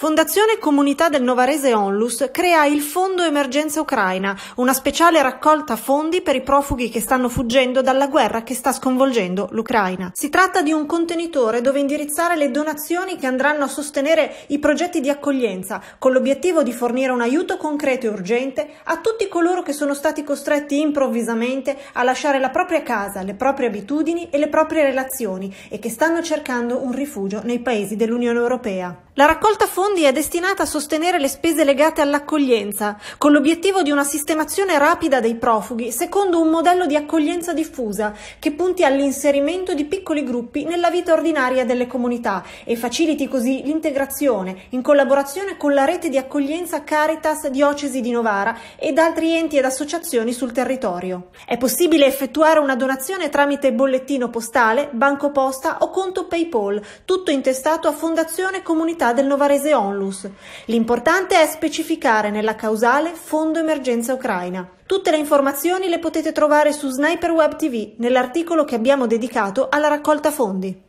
Fondazione Comunità del Novarese Onlus crea il Fondo Emergenza Ucraina, una speciale raccolta fondi per i profughi che stanno fuggendo dalla guerra che sta sconvolgendo l'Ucraina. Si tratta di un contenitore dove indirizzare le donazioni che andranno a sostenere i progetti di accoglienza, con l'obiettivo di fornire un aiuto concreto e urgente a tutti coloro che sono stati costretti improvvisamente a lasciare la propria casa, le proprie abitudini e le proprie relazioni e che stanno cercando un rifugio nei paesi dell'Unione Europea. La raccolta fondi fondi è destinata a sostenere le spese legate all'accoglienza, con l'obiettivo di una sistemazione rapida dei profughi secondo un modello di accoglienza diffusa che punti all'inserimento di piccoli gruppi nella vita ordinaria delle comunità e faciliti così l'integrazione in collaborazione con la rete di accoglienza Caritas Diocesi di Novara ed altri enti ed associazioni sul territorio. È possibile effettuare una donazione tramite bollettino postale, banco posta o conto PayPal, tutto intestato a Fondazione Comunità del Novarese onlus. L'importante è specificare nella causale Fondo Emergenza Ucraina. Tutte le informazioni le potete trovare su Sniper Web TV nell'articolo che abbiamo dedicato alla raccolta fondi.